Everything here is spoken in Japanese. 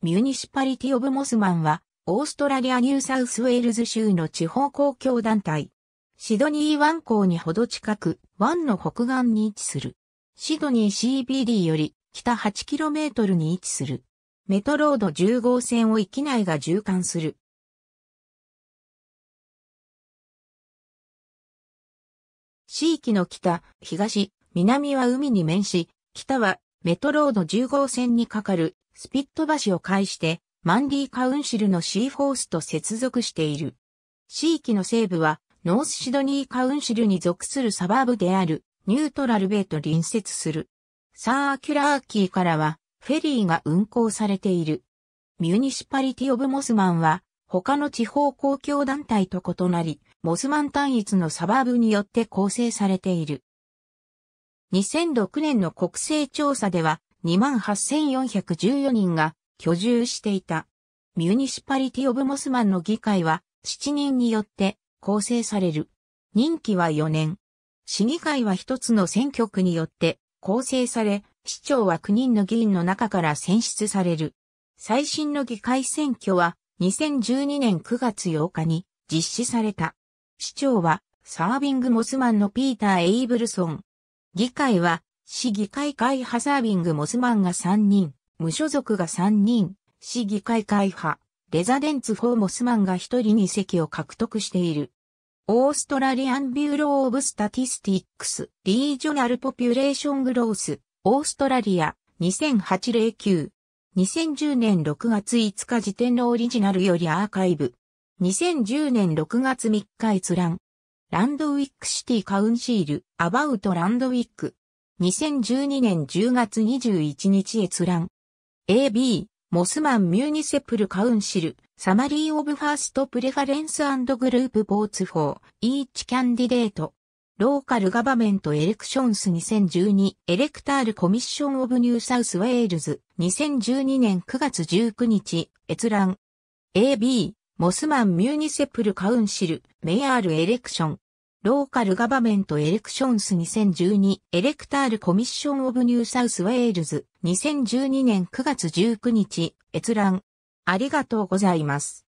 ミュニシパリティ・オブ・モスマンは、オーストラリア・ニューサウスウェールズ州の地方公共団体。シドニー湾港にほど近く、湾の北岸に位置する。シドニー CBD より北 8km に位置する。メトロード10号線を域内が縦貫する。地域の北、東、南は海に面し、北はメトロード10号線に架かるスピット橋を介してマンディカウンシルのシーフォースと接続している。地域の西部はノースシドニーカウンシルに属するサバーブであるニュートラルベイと隣接する。サーキュラーキーからはフェリーが運行されている。ミュニシパリティ・オブ・モスマンは他の地方公共団体と異なり、モスマン単一のサバーブによって構成されている。2006年の国勢調査では28,414人が居住していた。ミュニシパリティ・オブ・モスマンの議会は7人によって構成される。任期は4年。市議会は一つの選挙区によって構成され、市長は9人の議員の中から選出される。最新の議会選挙は2012年9月8日に実施された。市長はサービング・モスマンのピーター・エイブルソン。議会は、市議会会派サービングモスマンが3人、無所属が3人、市議会会派、レザデンツ・フォーモスマンが1人2席を獲得している。オーストラリアン・ビューロー・オブ・スタティスティックス・リージョナル・ポピュレーション・グロース、オーストラリア、2008-09。2010年6月5日時点のオリジナルよりアーカイブ。2010年6月3日閲覧。ランドウィックシティカウンシール、アバウトランドウィック。2012年10月21日閲覧。AB、モスマンミュニセプルカウンシル、サマリーオブファーストプレファレンスグループボーツフォー、イーチキャンディデート。ローカルガバメントエレクションス2012エレクタールコミッションオブニューサウスウェールズ2012年9月19日閲覧 AB モスマンミューニセプルカウンシルメアールエレクションローカルガバメントエレクションス2012エレクタールコミッションオブニューサウスウェールズ2012年9月19日閲覧ありがとうございます。